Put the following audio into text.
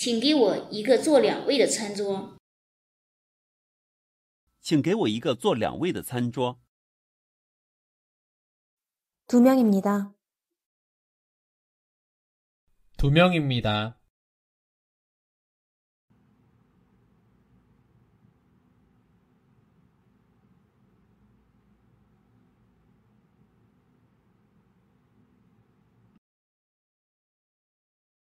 请给我一个坐两位的餐桌。请给我一个坐两位的餐桌。두명입니 다。 두명입니 다。